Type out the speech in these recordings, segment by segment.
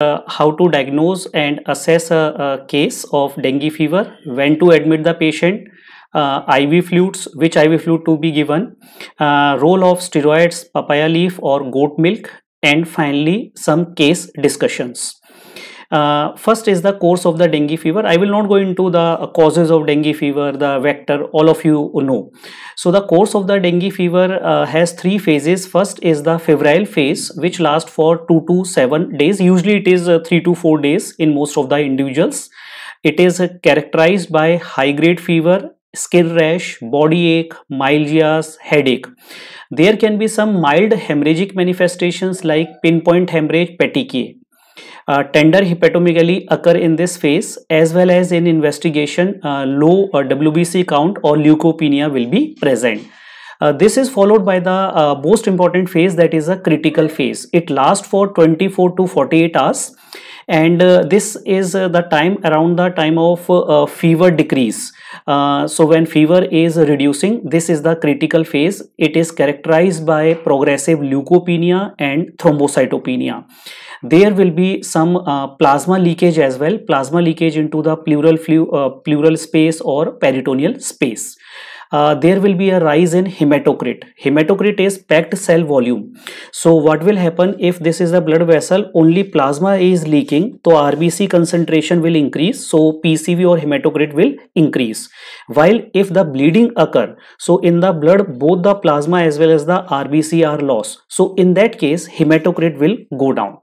Uh, how to diagnose and assess a, a, case of dengue fever, when to admit the patient, uh, IV fluids, which IV fluid to be given, uh, role of steroids, papaya leaf or goat milk, and finally some case discussions. Uh, first is the course of the dengue fever. I will not go into the causes of dengue fever, the vector, all of you know. So the course of the dengue fever uh, has three phases. First is the febrile phase which lasts for 2 to 7 days. Usually it is uh, 3 to 4 days in most of the individuals. It is characterized by high grade fever, skin rash, body ache, myalgias, headache. There can be some mild hemorrhagic manifestations like pinpoint hemorrhage, petechiae. Uh, tender hepatomegaly occur in this phase as well as in investigation uh, low uh, WBC count or leukopenia will be present. Uh, this is followed by the uh, most important phase that is a critical phase. It lasts for 24 to 48 hours and this is the time around the time of fever decrease. so when fever is reducing this is the critical phase. It is characterized by progressive leukopenia and thrombocytopenia there will be some uh, plasma leakage as well plasma leakage into the pleural flu uh, pleural space or peritoneal space uh, there will be a rise in hematocrit hematocrit is packed cell volume so what will happen if this is a blood vessel only plasma is leaking so rbc concentration will increase so pcv or hematocrit will increase while if the bleeding occur so in the blood both the plasma as well as the rbc are lost so in that case hematocrit will go down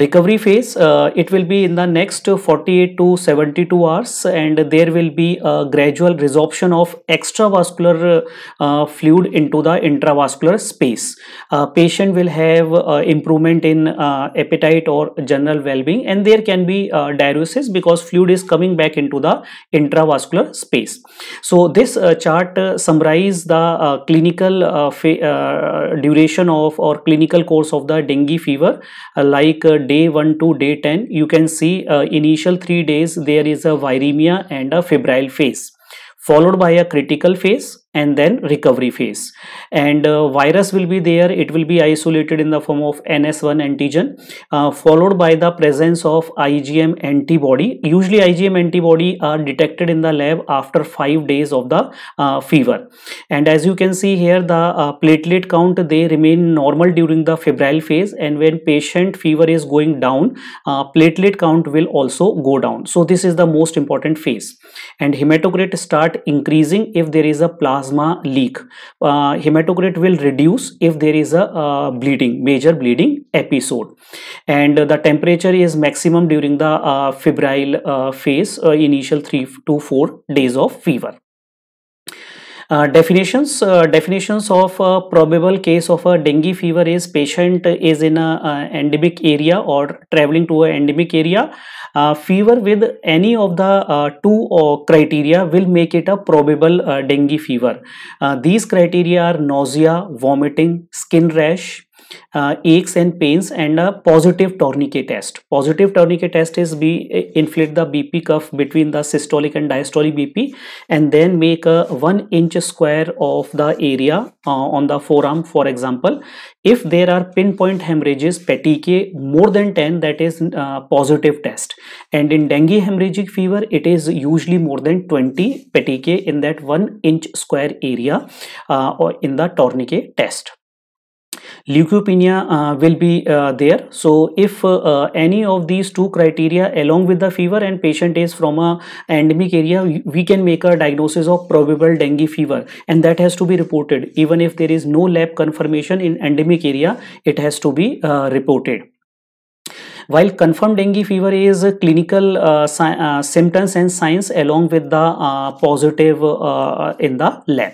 recovery phase uh, it will be in the next 48 to 72 hours and there will be a gradual resorption of extravascular uh, fluid into the intravascular space uh, patient will have uh, improvement in uh, appetite or general well-being and there can be uh, diuresis because fluid is coming back into the intravascular space so this chart summarizes the clinical duration of or clinical course of the dengue fever like day 1 to day 10 you can see uh, initial 3 days there is a viremia and a febrile phase followed by a critical phase and then recovery phase and uh, virus will be there it will be isolated in the form of ns1 antigen uh, followed by the presence of igm antibody usually igm antibody are detected in the lab after 5 days of the uh, fever and as you can see here the uh, platelet count they remain normal during the febrile phase and when patient fever is going down uh, platelet count will also go down so this is the most important phase and hematocrit start increasing if there is a plasma plasma leak. Uh, hematocrit will reduce if there is a uh, bleeding, major bleeding episode. And the temperature is maximum during the uh, febrile uh, phase, uh, initial 3 to 4 days of fever. Uh, definitions uh, definitions of probable case of a dengue fever is patient is in a, a endemic area or traveling to an endemic area uh, fever with any of the uh, two uh, criteria will make it a probable dengue fever. these criteria are nausea, vomiting, skin rash, uh, aches and pains and a positive tourniquet test. Positive tourniquet test is we uh, inflate the BP cuff between the systolic and diastolic BP and then make a 1 inch square of the area uh, on the forearm for example. If there are pinpoint hemorrhages petechiae more than 10 that is uh, positive test and in dengue hemorrhagic fever it is usually more than 20 petechiae in that 1 inch square area uh, or in the tourniquet test leukopenia uh, will be uh, there so if uh, uh, any of these two criteria along with the fever and patient is from a endemic area we can make a diagnosis of probable dengue fever and that has to be reported even if there is no lab confirmation in endemic area it has to be uh, reported while confirmed dengue fever is clinical uh, si symptoms and signs along with the positive in the lab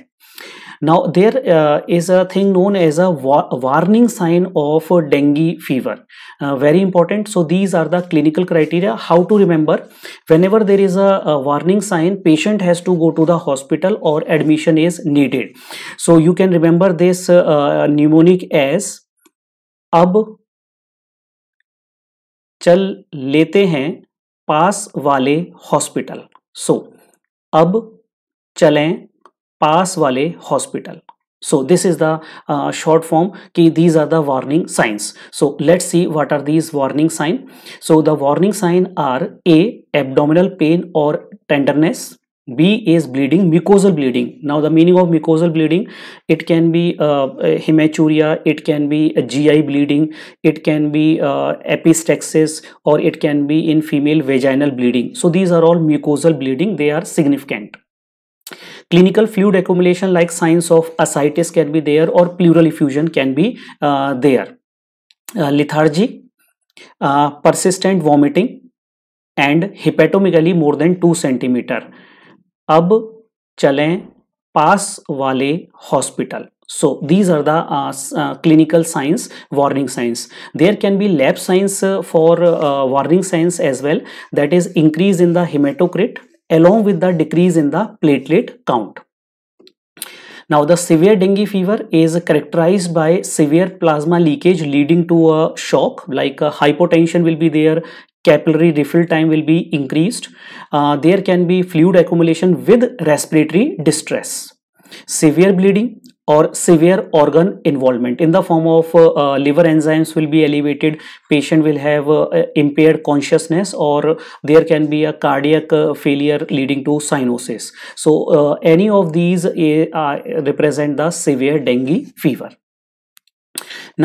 Now there uh, is a thing known as a wa warning sign of dengue fever. Uh, very important. So these are the clinical criteria. How to remember? Whenever there is a, a warning sign, patient has to go to the hospital or admission is needed. So you can remember this uh, mnemonic as अब चल लेते हैं पास वाले hospital सो so, अब चलें वाले Hospital. So this is the uh, short form ki these are the warning signs. So let's see what are these warning sign. So the warning sign are A abdominal pain or tenderness. B is bleeding, mucosal bleeding. Now the meaning of mucosal bleeding, it can be uh, hematuria, it can be GI bleeding, it can be uh, epistaxis or it can be in female vaginal bleeding. So these are all mucosal bleeding, they are significant clinical fluid accumulation like signs of ascites can be there or pleural effusion can be uh, there uh, lethargy uh, persistent vomiting and hepatomegaly more than 2 centimeter ab चलें pass वाले hospital. so these are the uh, uh, clinical signs warning signs there can be lab signs uh, for uh, warning signs as well that is increase in the hematocrit along with the decrease in the platelet count. Now the severe dengue fever is characterized by severe plasma leakage leading to a shock like a uh, hypotension will be there, capillary refill time will be increased. Uh, there can be fluid accumulation with respiratory distress. Severe bleeding, or severe organ involvement in the form of uh, uh liver enzymes will be elevated patient will have uh, uh, impaired consciousness or there can be a cardiac uh, failure leading to cyanosis so uh, any of these represent the severe dengue fever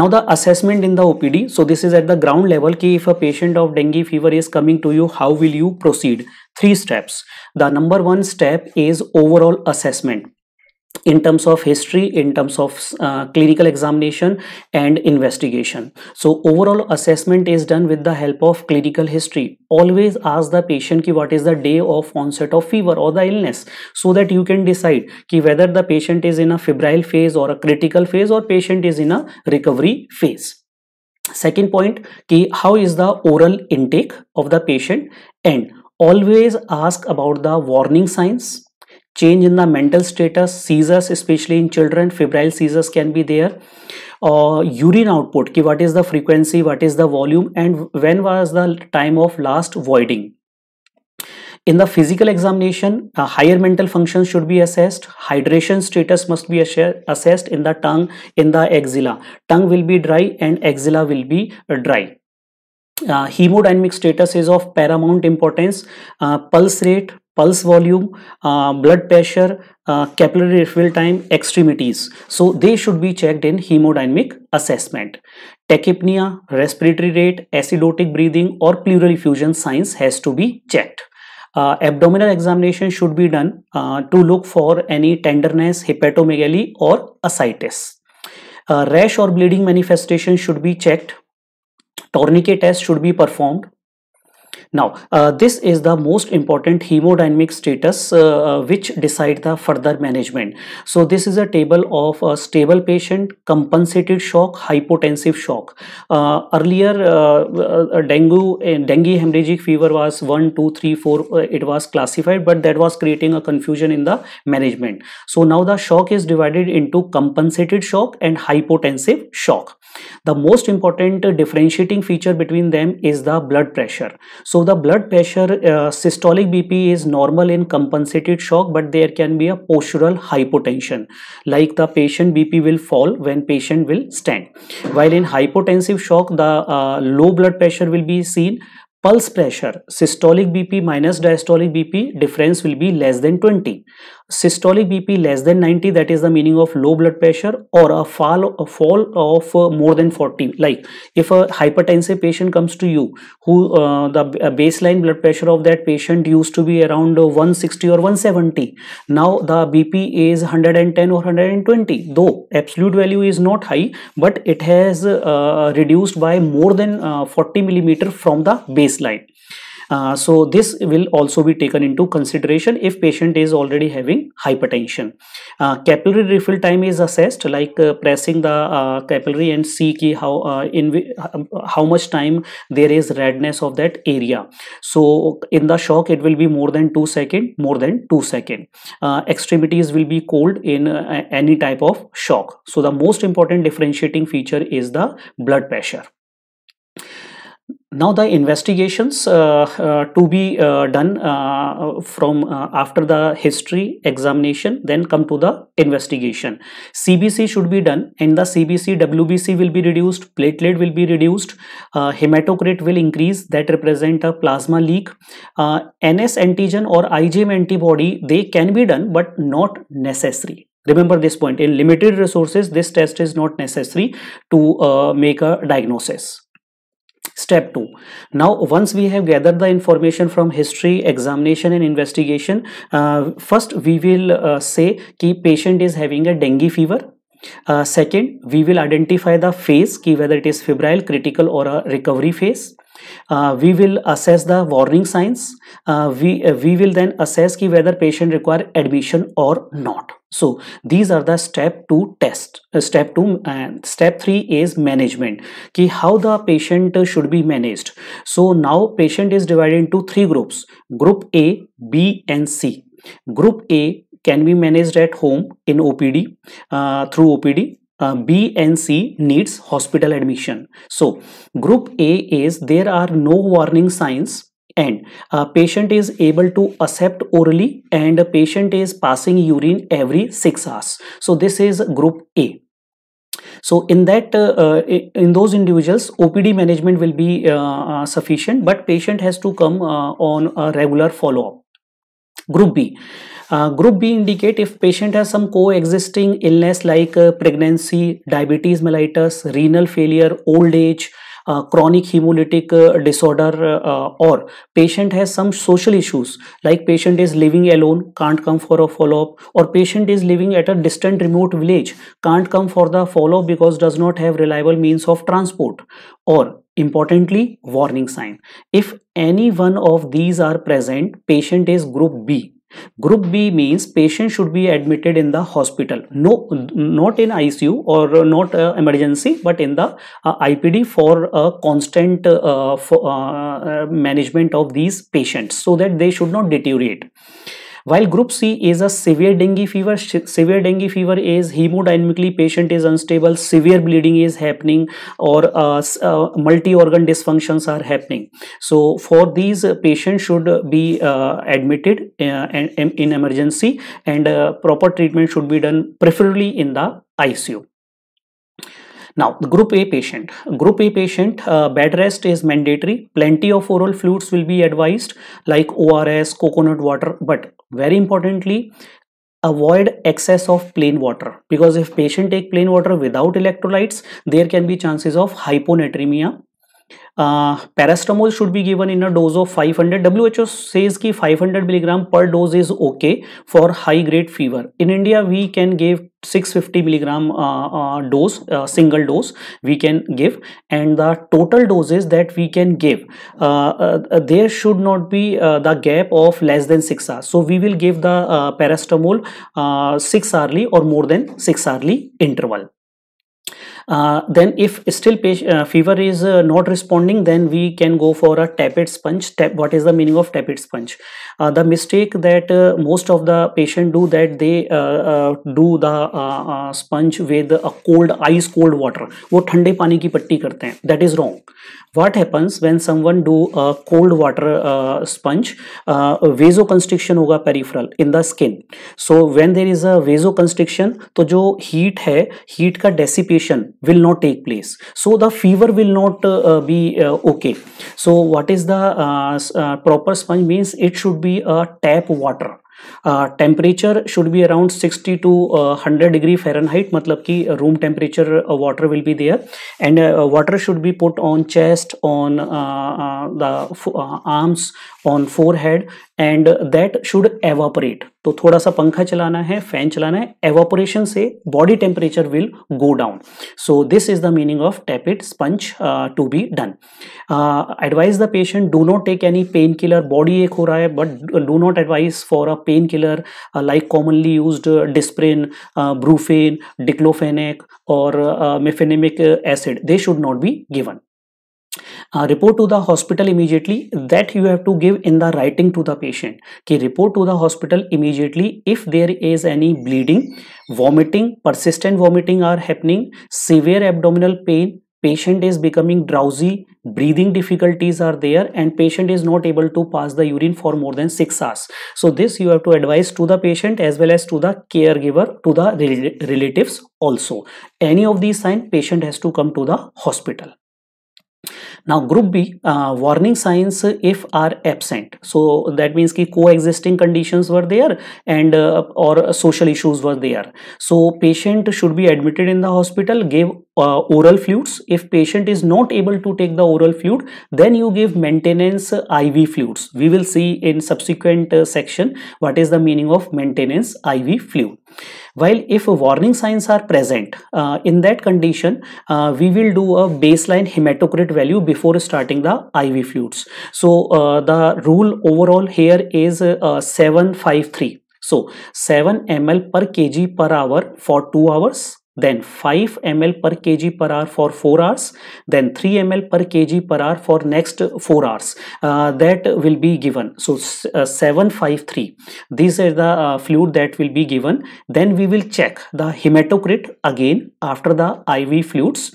now the assessment in the OPD, so this is at the ground level ki if a patient of dengue fever is coming to you, how will you proceed? Three steps. The number one step is overall assessment in terms of history in terms of uh, clinical examination and investigation so overall assessment is done with the help of clinical history always ask the patient ki what is the day of onset of fever or the illness so that you can decide ki whether the patient is in a febrile phase or a critical phase or patient is in a recovery phase second point ki how is the oral intake of the patient and always ask about the warning signs change in the mental status seizures especially in children febrile seizures can be there uh, urine output ki what is the frequency what is the volume and when was the time of last voiding in the physical examination uh, higher mental functions should be assessed hydration status must be assessed in the tongue in the axilla tongue will be dry and axilla will be uh, dry uh, hemodynamic status is of paramount importance. Uh, pulse rate, pulse volume uh, blood pressure uh, capillary refill time extremities so they should be checked in hemodynamic assessment tachypnea respiratory rate acidotic breathing or pleural effusion signs has to be checked uh, abdominal examination should be done uh, to look for any tenderness, hepatomegaly or ascites. Uh, rash or bleeding manifestation should be checked. Tourniquet test should be performed. Now, uh, this is the most important hemodynamic status uh, uh, which decide the further management. So, this is a table of a stable patient, compensated shock, hypotensive shock. Uh, earlier, uh, uh, dengue, dengue hemorrhagic fever was 1, 2, 3, 4, it was classified but that was creating a confusion in the management. So, now the shock is divided into compensated shock and hypotensive shock. The most important differentiating feature between them is the blood pressure. So, so the blood pressure uh, systolic BP is normal in compensated shock but there can be a postural hypotension like the patient BP will fall when patient will stand. While in hypotensive shock the uh, low blood pressure will be seen pulse pressure systolic bp minus diastolic bp difference will be less than 20 systolic BP less than 90 that is the meaning of low blood pressure or a fall, a fall of uh, more than 40 like if a hypertensive patient comes to you who uh, the uh, baseline blood pressure of that patient used to be around uh, 160 or 170 now the BP is 110 or 120 though absolute value is not high but it has uh, reduced by more than uh, 40 millimeter from the baseline uh, so this will also be taken into consideration if patient is already having hypertension. Uh, capillary refill time is assessed like uh, pressing the uh, capillary and see how uh, in how much time there is redness of that area. So in the shock it will be more than 2 second, more than 2 second. extremities will be cold in any type of shock. So the most important differentiating feature is the blood pressure now the investigations uh, uh, to be uh, done uh, from uh, after the history examination then come to the investigation cbc should be done and the cbc wbc will be reduced platelet will be reduced uh, hematocrit will increase that represent a plasma leak ns antigen or igm antibody they can be done but not necessary remember this point in limited resources this test is not necessary to make a diagnosis Step 2. Now once we have gathered the information from history, examination and investigation, uh, first we will uh, say that patient is having a dengue fever uh, second, we will identify the phase, key whether it is febrile, critical or a recovery phase. Uh, we will assess the warning signs. Uh, we, uh, we will then assess key whether patient require admission or not. So these are the step two test. Uh, step two and step three is management. Ki how the patient should be managed. So now patient is divided into three groups. Group A, B and C. Group A can be managed at home in OPD uh, through OPD. Uh, B and C needs hospital admission. So group A is there are no warning signs and a uh, patient is able to accept orally and a patient is passing urine every 6 hours. So this is group A. So in that, uh, uh in those individuals, OPD management will be uh, uh, sufficient, but patient has to come uh, on a regular follow-up. Group B. Uh, group B indicate if patient has some coexisting illness like uh, pregnancy, diabetes mellitus, renal failure, old age, uh, chronic hemolytic uh, disorder uh, uh or patient has some social issues like patient is living alone can't come for a follow up or patient is living at a distant remote village can't come for the follow up because does not have reliable means of transport or importantly warning sign if any one of these are present, patient is group B. Group B means patient should be admitted in the hospital, no, not in ICU or not uh, emergency, but in the uh, IPD uh, for uh, constant uh, for, management of these patients so that they should not deteriorate. While group C is a severe dengue fever, severe dengue fever is hemodynamically patient is unstable, severe bleeding is happening or uh, uh, multi-organ dysfunctions are happening. So for these uh, patients should be uh, admitted uh, in, in emergency and uh, proper treatment should be done preferably in the ICU. Now, the group A patient. Group A patient, uh, bed rest is mandatory. Plenty of oral fluids will be advised like ORS, coconut water. But very importantly avoid excess of plain water because if patient take plain water without electrolytes there can be chances of hyponatremia paracetamol should be given in a dose of 500 hundred W H O says की five hundred milligram per dose is okay for high grade fever in India we can give six fifty milligram dose single dose we can give and the total dose is that we can give there should not be the gap of less than six hour so we will give the paracetamol six hourly or more than six hourly interval Uh, then if still uh, fever is uh, not responding, then we can go for a tepid sponge. Tap, what is the meaning of tepid sponge? the mistake that most of the patient do that they do the sponge with a cold ice cold water. वो ठंडे पानी की पट्टी करते हैं. That is wrong. what happens when someone do a cold water uh, sponge uh, vasoconstriction होगा peripheral in the skin so when there is a vasoconstriction तो जो heat है heat का dissipation will not take place so the fever will not uh, be uh, okay so what is the uh, uh, proper sponge means it should be a tap water temperature should be around sixty to hundred degree Fahrenheit मतलब कि room temperature water will be there and water should be put on chest on the arms on forehead and that should evaporate तो थोड़ा सा पंखा चलाना है fan चलाना है एवोपरेशन से body temperature will go down so this is the meaning of tepid sponge to be done advise the patient do not take any pain killer body ache हो रहा है but do not advise for a pain killer like commonly use Disprin Brufen diclofenac और mefenamic acid they should not be given uh, report to the hospital immediately that you have to give in the writing to the patient ki report to the hospital immediately if there is any bleeding vomiting persistent vomiting are happening severe abdominal pain patient is becoming drowsy breathing difficulties are there and patient is not able to pass the urine for more than 6 hours so this you have to advise to the patient as well as to the caregiver to the relatives also any of these sign patient has to come to the hospital now group b uh, warning signs if are absent so that means ki coexisting conditions were there and uh, or social issues were there so patient should be admitted in the hospital gave uh, oral fluids if patient is not able to take the oral fluid then you give maintenance iv fluids we will see in subsequent uh, section what is the meaning of maintenance iv fluid while if warning signs are present uh, in that condition uh, we will do a baseline hematocrit value before starting the iv fluids so uh, the rule overall here is 753 so 7 ml per kg per hour for 2 hours then 5 ml per kg per hour for 4 hours then 3 ml per kg per hour for next 4 hours uh, that will be given so uh, 753 these are the uh, fluid that will be given then we will check the hematocrit again after the IV fluids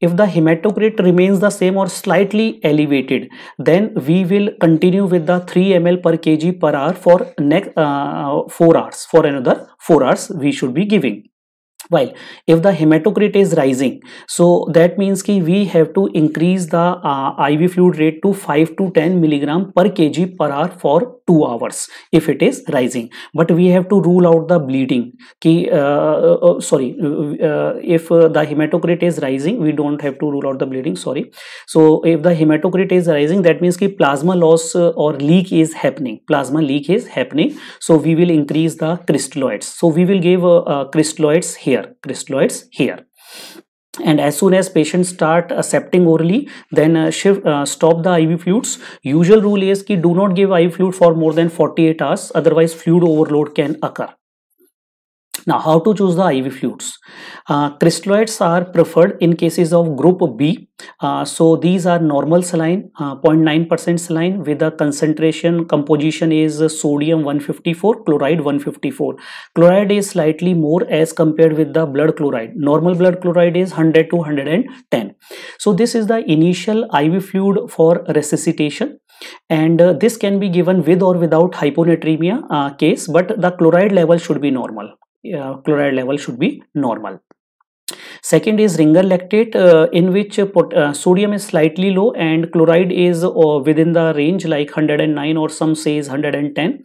if the hematocrit remains the same or slightly elevated then we will continue with the 3 ml per kg per hour for next uh, 4 hours for another 4 hours we should be giving while if the hematocrit is rising so that means ki we have to increase the uh, iv fluid rate to 5 to 10 milligram per kg per hour for 2 hours if it is rising but we have to rule out the bleeding ki uh, uh, uh sorry uh, uh, if the hematocrit is rising we don't have to rule out the bleeding sorry so if the hematocrit is rising that means ki plasma loss or leak is happening plasma leak is happening so we will increase the crystalloids so we will give crystalloids here here, crystalloids here. And as soon as patients start accepting orally, then uh, shift, uh, stop the IV fluids. Usual rule is ki do not give IV fluid for more than 48 hours, otherwise fluid overload can occur. Now, how to choose the IV fluids? Uh, crystalloids are preferred in cases of group B. Uh, so these are normal saline, 0.9% uh, saline with the concentration composition is sodium 154, chloride 154. Chloride is slightly more as compared with the blood chloride. Normal blood chloride is 100 to 110. So this is the initial IV fluid for resuscitation and uh, this can be given with or without hyponatremia uh, case but the chloride level should be normal uh, chloride level should be normal Second is ringer lactate uh, in which uh, sodium is slightly low and chloride is uh, within the range like 109 or some says 110.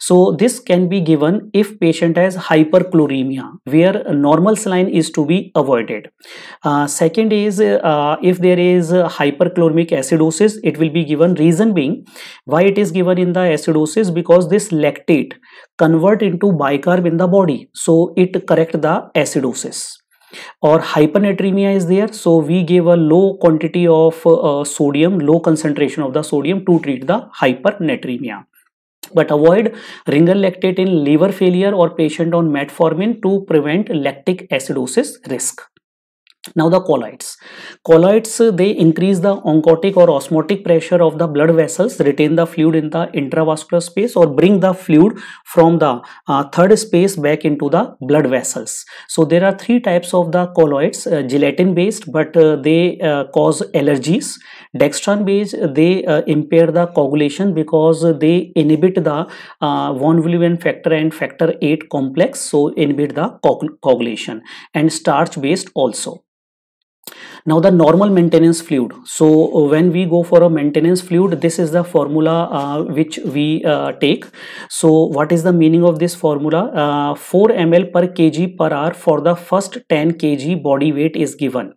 So this can be given if patient has hyperchloremia where normal saline is to be avoided. Uh, second is uh, if there is hyperchlormic acidosis it will be given reason being why it is given in the acidosis because this lactate convert into bicarb in the body so it correct the acidosis or hypernatremia is there so we gave a low quantity of uh, sodium low concentration of the sodium to treat the hypernatremia but avoid ringer lactate in liver failure or patient on metformin to prevent lactic acidosis risk now the colloids. Colloids, they increase the oncotic or osmotic pressure of the blood vessels, retain the fluid in the intravascular space or bring the fluid from the uh, third space back into the blood vessels. So there are three types of the colloids, uh, gelatin based but uh, they uh, cause allergies. Dextran based, they uh, impair the coagulation because they inhibit the uh, von Willebrand factor and factor 8 complex, so inhibit the coagulation and starch based also now the normal maintenance fluid so uh, when we go for a maintenance fluid this is the formula uh, which we uh, take so what is the meaning of this formula uh, 4 ml per kg per hour for the first 10 kg body weight is given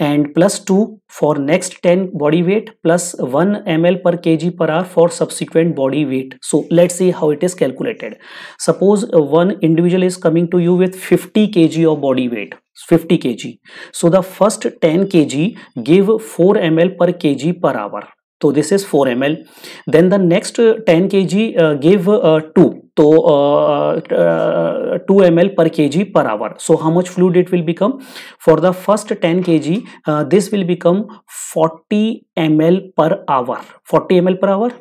and plus 2 for next 10 body weight plus 1 ml per kg per hour for subsequent body weight so let's see how it is calculated suppose one individual is coming to you with 50 kg of body weight 50 kg so the first 10 kg give 4 ml per kg per hour तो this is 4 m l then the next 10 k g give two तो two m l per k g per hour so how much fluid it will become for the first ten k g this will become forty m l per hour forty m l per hour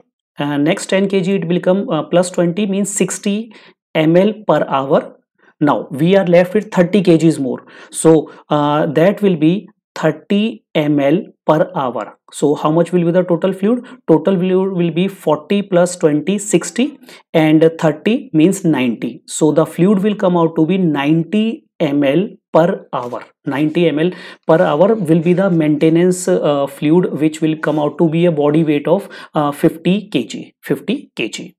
next ten k g it become plus twenty means sixty m l per hour now we are left with 30 kgs more so uh, that will be 30 ml per hour so how much will be the total fluid total fluid will be 40 plus 20 60 and 30 means 90 so the fluid will come out to be 90 ml per hour 90 ml per hour will be the maintenance uh, fluid which will come out to be a body weight of uh, 50 kg 50 kg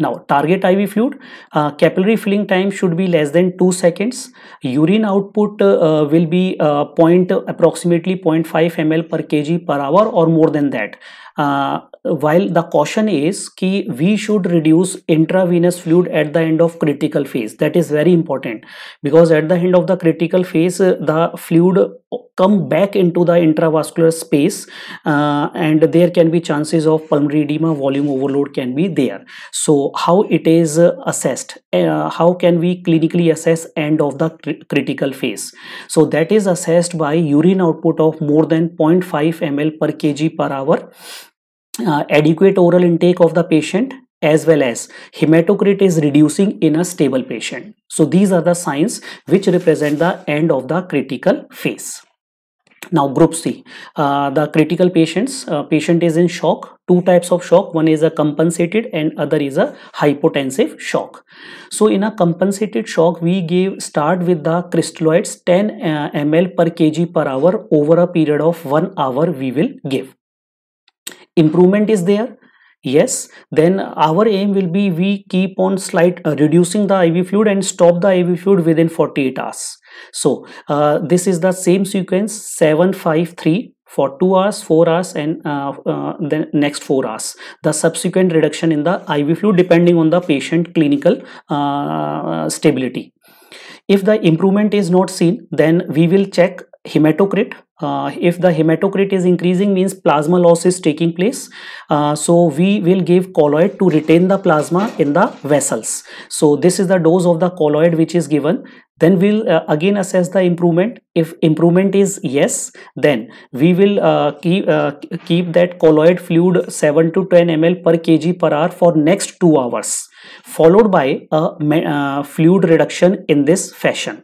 now target IV fluid, uh, capillary filling time should be less than 2 seconds. Urine output uh, uh will be uh, point approximately 0.5 ml per kg per hour or more than that. Uh, while the caution is key we should reduce intravenous fluid at the end of critical phase that is very important because at the end of the critical phase the fluid come back into the intravascular space uh, and there can be chances of pulmonary edema volume overload can be there so how it is assessed uh, how can we clinically assess end of the cr critical phase so that is assessed by urine output of more than 0.5 ml per kg per hour uh, adequate oral intake of the patient as well as hematocrit is reducing in a stable patient. So these are the signs which represent the end of the critical phase. Now group C, uh, the critical patients, uh, patient is in shock, two types of shock, one is a compensated and other is a hypotensive shock. So in a compensated shock, we give start with the crystalloids 10 uh, ml per kg per hour over a period of one hour we will give improvement is there yes then our aim will be we keep on slight uh, reducing the iv fluid and stop the iv fluid within 48 hours so uh, this is the same sequence 753 for 2 hours 4 hours and uh, uh, then next 4 hours the subsequent reduction in the iv fluid depending on the patient clinical uh, stability if the improvement is not seen then we will check hematocrit. Uh, if the hematocrit is increasing means plasma loss is taking place. Uh, so we will give colloid to retain the plasma in the vessels. So this is the dose of the colloid which is given. Then we'll uh, again assess the improvement. If improvement is yes, then we will uh, keep, uh, keep that colloid fluid 7 to 10 ml per kg per hour for next 2 hours followed by a uh, fluid reduction in this fashion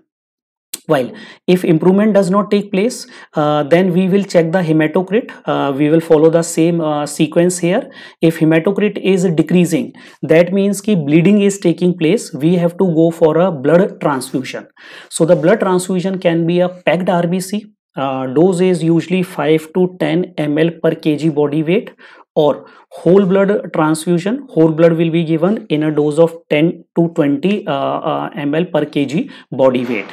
while if improvement does not take place uh, then we will check the hematocrit uh, we will follow the same uh, sequence here if hematocrit is decreasing that means ki bleeding is taking place we have to go for a blood transfusion so the blood transfusion can be a packed rbc uh, dose is usually 5 to 10 ml per kg body weight or whole blood transfusion whole blood will be given in a dose of 10 to 20 uh, uh, ml per kg body weight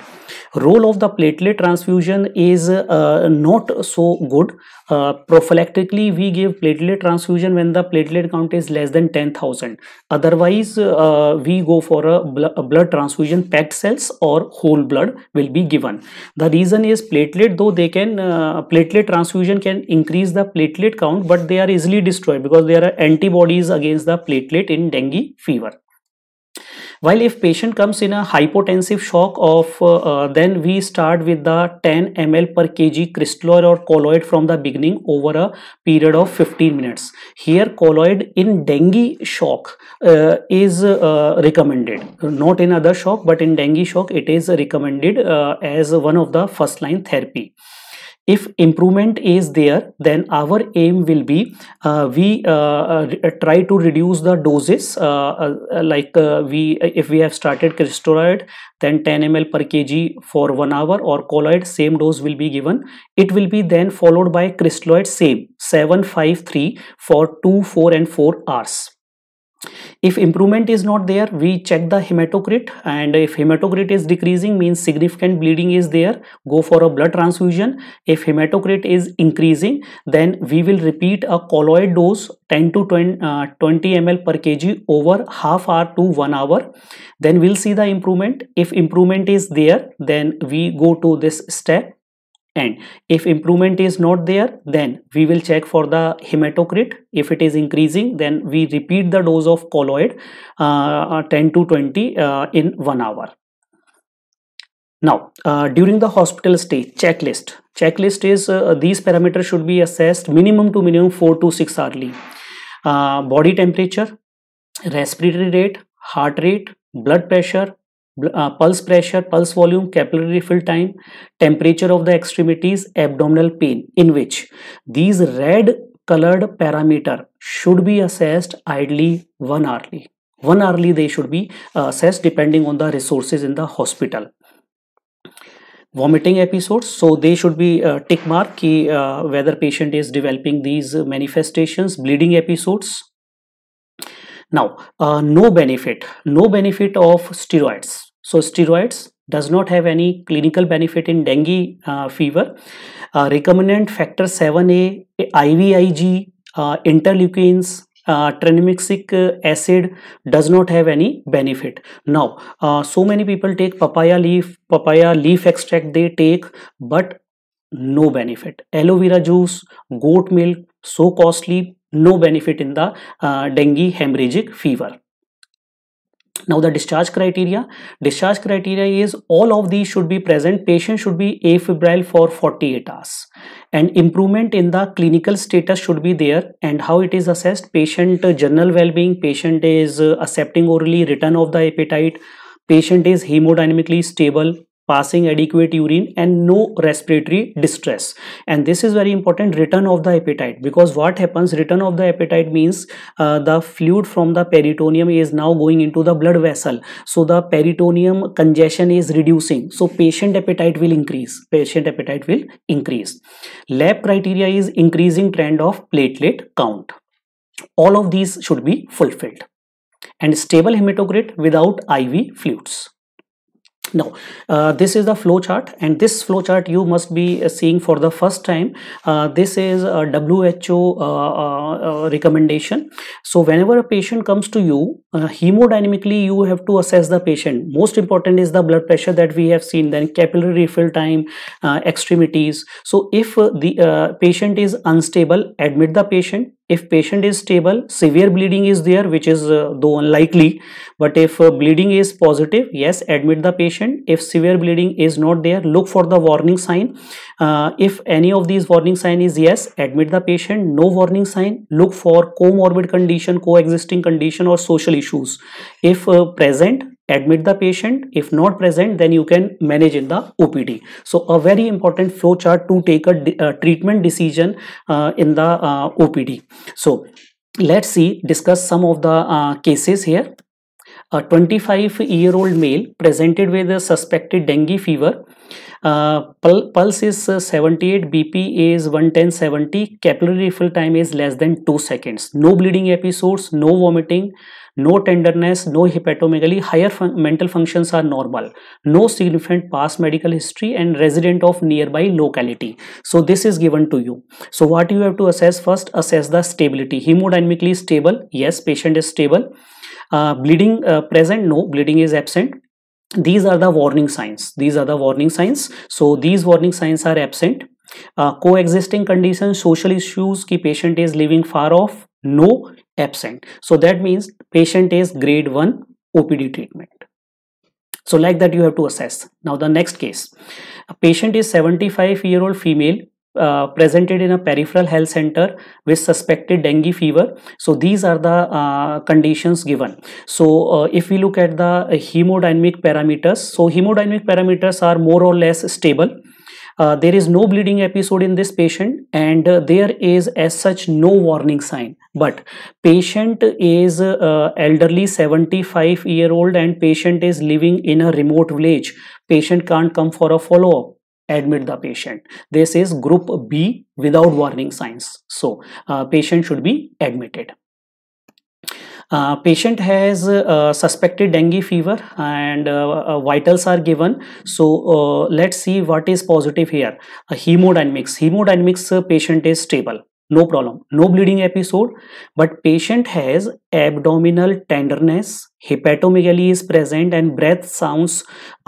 Role of the platelet transfusion is uh, not so good. Uh, prophylactically, we give platelet transfusion when the platelet count is less than 10,000. Otherwise, uh, we go for a, bl a, blood transfusion, packed cells or whole blood will be given. The reason is platelet, though they can, uh, platelet transfusion can increase the platelet count, but they are easily destroyed because there are antibodies against the platelet in dengue fever. While if patient comes in a hypotensive shock of uh, uh then we start with the 10 ml per kg crystalloid or colloid from the beginning over a period of 15 minutes. Here colloid in dengue shock uh, is uh, recommended not in other shock but in dengue shock it is recommended uh, as one of the first line therapy if improvement is there then our aim will be uh, we uh, uh, try to reduce the doses like we if we have started crystalloid, then 10 ml per kg for 1 hour or colloid same dose will be given it will be then followed by crystalloid same 7.53 for 2 4 and 4 hours if improvement is not there, we check the hematocrit and if hematocrit is decreasing means significant bleeding is there, go for a blood transfusion. If hematocrit is increasing, then we will repeat a colloid dose 10 to uh, 20, 20 ml per kg over half hour to one hour. Then we'll see the improvement. If improvement is there, then we go to this step and if improvement is not there then we will check for the hematocrit if it is increasing then we repeat the dose of colloid uh, uh 10 to 20 uh, in one hour now uh, during the hospital stay checklist checklist is uh, these parameters should be assessed minimum to minimum 4 to 6 hourly uh, body temperature respiratory rate heart rate blood pressure uh, pulse pressure, pulse volume, capillary refill time, temperature of the extremities, abdominal pain in which these red colored parameter should be assessed idly one hourly. One hourly they should be uh, assessed depending on the resources in the hospital. Vomiting episodes, so they should be uh, tick mark ki, uh, whether patient is developing these manifestations, bleeding episodes, now, uh, no benefit, no benefit of steroids. So steroids does not have any clinical benefit in dengue uh, fever. Uh, recombinant factor 7A, IVIG, uh, interleukins, uh, uh, acid does not have any benefit now uh, so many people take papaya leaf papaya leaf extract they take but no benefit aloe vera juice goat milk so costly no benefit in the uh, dengue hemorrhagic fever. Now the discharge criteria, discharge criteria is all of these should be present, patient should be afebrile for 48 hours and improvement in the clinical status should be there and how it is assessed, patient uh, general well-being, patient is uh, accepting orally, return of the appetite, patient is hemodynamically stable, passing adequate urine and no respiratory distress and this is very important return of the appetite because what happens return of the appetite means uh, the fluid from the peritoneum is now going into the blood vessel so the peritoneum congestion is reducing so patient appetite will increase patient appetite will increase lab criteria is increasing trend of platelet count all of these should be fulfilled and stable hematocrit without IV fluids now uh, this is the flow chart and this flow chart you must be uh, seeing for the first time uh, this is a who uh, uh, recommendation so whenever a patient comes to you hemodynamically you have to assess the patient most important is the blood pressure that we have seen then capillary refill time extremities so if the patient is unstable admit the patient if patient is stable severe bleeding is there which is uh, though unlikely but if uh, bleeding is positive yes admit the patient if severe bleeding is not there look for the warning sign uh, if any of these warning sign is yes admit the patient no warning sign look for comorbid condition coexisting condition or social issues if uh, present admit the patient if not present then you can manage in the opd so a very important flow chart to take a, a uh, treatment decision uh, in the uh, opd so let's see discuss some of the uh, cases here a 25 year old male presented with a suspected dengue fever uh, pul pulse is uh, 78 bp is 110 70 capillary refill time is less than 2 seconds no bleeding episodes no vomiting no tenderness, no hepatomegaly, higher fun mental functions are normal, no significant past medical history and resident of nearby locality. So this is given to you. So what you have to assess first, assess the stability. Hemodynamically stable, yes, patient is stable. Uh, bleeding uh, present, no, bleeding is absent these are the warning signs these are the warning signs so these warning signs are absent uh, coexisting conditions social issues ki patient is living far off no absent. So that means patient is grade 1 OPD treatment. So like that you have to assess. Now the next case, a patient is 75 year old female uh, presented in a peripheral health center with suspected dengue fever. So these are the uh, conditions given. So uh, if we look at the uh, hemodynamic parameters, so hemodynamic parameters are more or less stable. Uh, there is no bleeding episode in this patient and uh, there is as such no warning sign but patient is uh, elderly 75 year old and patient is living in a remote village patient can't come for a follow up admit the patient this is group b without warning signs so uh, patient should be admitted uh, patient has uh, suspected dengue fever and uh, uh vitals are given so uh, let's see what is positive here hemodynamics hemodynamics uh, patient is stable no problem no bleeding episode but patient has abdominal tenderness hepatomegaly is present and breath sounds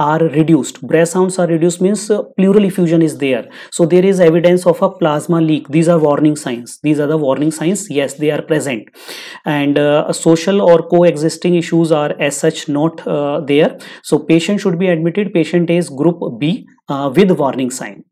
are reduced breath sounds are reduced means uh, pleural effusion is there so there is evidence of a plasma leak these are warning signs these are the warning signs yes they are present and uh, social or coexisting issues are as such not uh, there so patient should be admitted patient is group b uh, with warning sign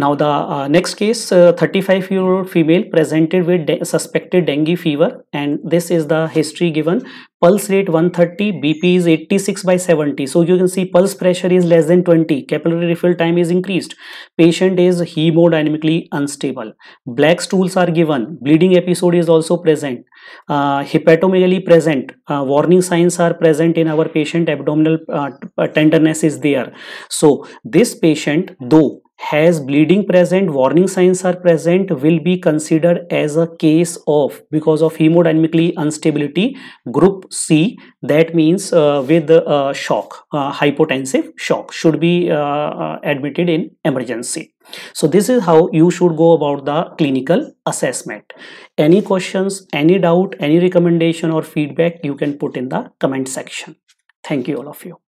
now the uh, next case, 35-year-old uh, female presented with de suspected dengue fever and this is the history given. Pulse rate 130, BP is 86 by 70. So you can see pulse pressure is less than 20, capillary refill time is increased. Patient is hemodynamically unstable. Black stools are given, bleeding episode is also present. Uh, hepatomegaly present, uh, warning signs are present in our patient, abdominal uh, uh, tenderness is there. So this patient though has bleeding present warning signs are present will be considered as a case of because of hemodynamically instability group c that means uh, with uh, shock uh, hypotensive shock should be uh, uh, admitted in emergency so this is how you should go about the clinical assessment any questions any doubt any recommendation or feedback you can put in the comment section thank you all of you